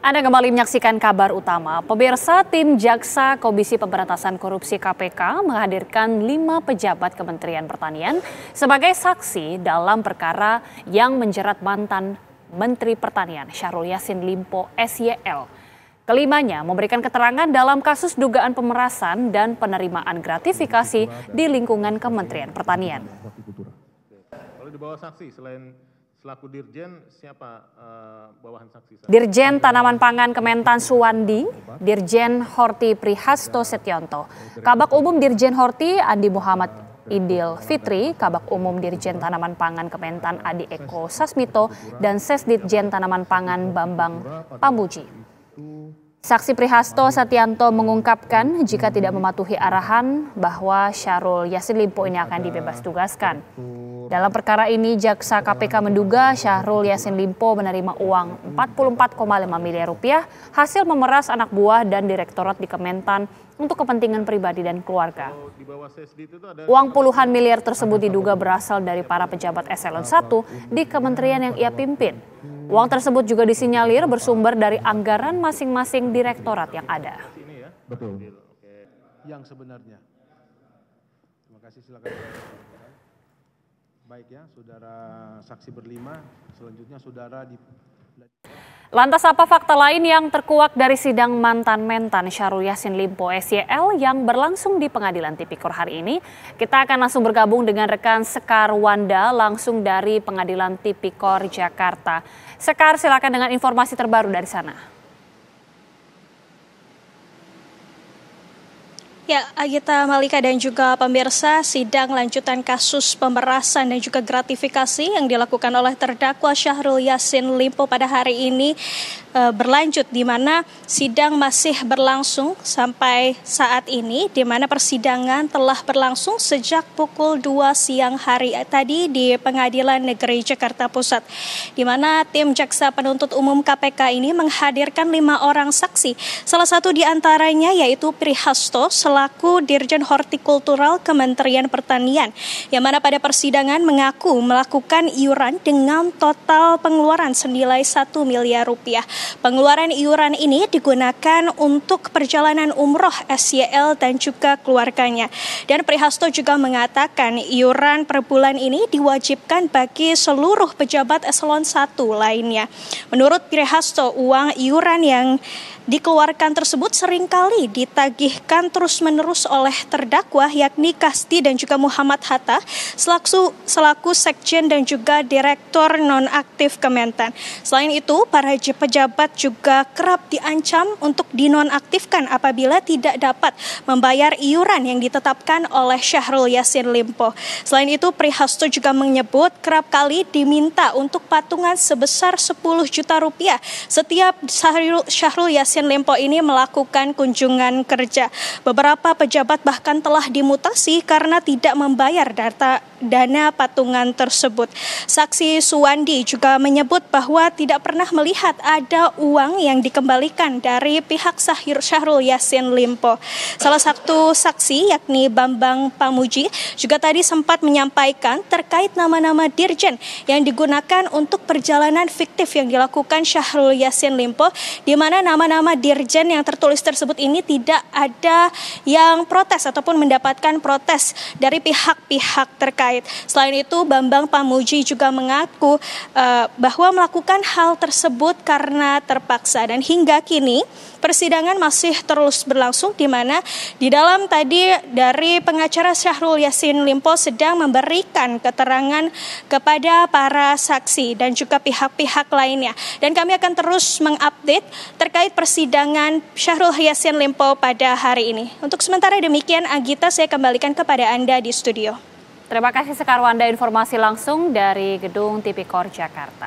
Anda kembali menyaksikan kabar utama. Pemirsa tim Jaksa Komisi Pemberantasan Korupsi KPK menghadirkan lima pejabat Kementerian Pertanian sebagai saksi dalam perkara yang menjerat mantan Menteri Pertanian Syahrul Yasin Limpo SYL. Kelimanya memberikan keterangan dalam kasus dugaan pemerasan dan penerimaan gratifikasi di lingkungan Kementerian Pertanian. Kalau dibawa saksi selain Selaku Dirjen siapa uh, bawahan saksi? Saya? Dirjen Tanaman Pangan Kementan Suwandi, Dirjen Horti Prihasto Setianto, Kabak Umum Dirjen Horti Andi Muhammad Idil Fitri, Kabak Umum Dirjen Tanaman Pangan Kementan Adi Eko Sasmito, dan Sesditjen Tanaman Pangan Bambang Pamuji. Saksi Prihasto Satyanto mengungkapkan jika tidak mematuhi arahan bahwa Syarul Yasin Limpo ini akan dibebas tugaskan. Dalam perkara ini, Jaksa KPK menduga Syahrul Yasin Limpo menerima uang 44,5 miliar rupiah hasil memeras anak buah dan direktorat di Kementan untuk kepentingan pribadi dan keluarga. Uang puluhan miliar tersebut diduga berasal dari para pejabat eselon 1 di kementerian yang ia pimpin. Uang tersebut juga disinyalir bersumber dari anggaran masing-masing direktorat yang ada. Ya. Betul. Yang sebenarnya. Terima kasih silakan baik ya, saudara saksi berlima. Selanjutnya saudara di... Lantas apa fakta lain yang terkuak dari sidang mantan mentan Syahrul Yassin Limpo SYL yang berlangsung di pengadilan tipikor hari ini? Kita akan langsung bergabung dengan rekan Sekar Wanda langsung dari pengadilan tipikor Jakarta. Sekar silakan dengan informasi terbaru dari sana. Ya, Agita Malika dan juga pemirsa, sidang lanjutan kasus pemerasan dan juga gratifikasi yang dilakukan oleh terdakwa Syahrul Yasin Limpo pada hari ini e, berlanjut di mana sidang masih berlangsung sampai saat ini di mana persidangan telah berlangsung sejak pukul 2 siang hari eh, tadi di Pengadilan Negeri Jakarta Pusat di mana tim jaksa penuntut umum KPK ini menghadirkan lima orang saksi. Salah satu di antaranya yaitu Prihasto selaku selaku Dirjen Hortikultural Kementerian Pertanian, yang mana pada persidangan mengaku melakukan iuran dengan total pengeluaran senilai 1 miliar rupiah. Pengeluaran iuran ini digunakan untuk perjalanan umroh SYL dan juga keluarganya. Dan Prihasto juga mengatakan iuran per bulan ini diwajibkan bagi seluruh pejabat eselon 1 lainnya. Menurut Prihasto, uang iuran yang dikeluarkan tersebut seringkali ditagihkan terus terus-menerus oleh terdakwa yakni Kasti dan juga Muhammad Hatta selaku, selaku sekjen dan juga direktur nonaktif Kementan. Selain itu, para pejabat juga kerap diancam untuk dinonaktifkan apabila tidak dapat membayar iuran yang ditetapkan oleh Syahrul Yassin Limpo. Selain itu, Prihasto juga menyebut kerap kali diminta untuk patungan sebesar 10 juta rupiah setiap Syahrul Yassin Limpo ini melakukan kunjungan kerja. Beberapa beberapa pejabat bahkan telah dimutasi karena tidak membayar data dana patungan tersebut. Saksi Suwandi juga menyebut bahwa tidak pernah melihat ada uang yang dikembalikan dari pihak Syahrul Yasin Limpo. Salah satu saksi yakni Bambang Pamuji juga tadi sempat menyampaikan terkait nama-nama dirjen yang digunakan untuk perjalanan fiktif yang dilakukan Syahrul Yassin Limpo di mana nama-nama dirjen yang tertulis tersebut ini tidak ada yang protes ataupun mendapatkan protes dari pihak-pihak terkait. Selain itu Bambang Pamuji juga mengaku uh, bahwa melakukan hal tersebut karena terpaksa dan hingga kini persidangan masih terus berlangsung di mana di dalam tadi dari pengacara Syahrul Yassin Udin Limpo sedang memberikan keterangan kepada para saksi dan juga pihak-pihak lainnya. Dan kami akan terus mengupdate terkait persidangan Syahrul Yasin Limpo pada hari ini. Untuk sementara demikian Agita saya kembalikan kepada Anda di studio. Terima kasih Sekarwanda informasi langsung dari Gedung Tipikor Jakarta.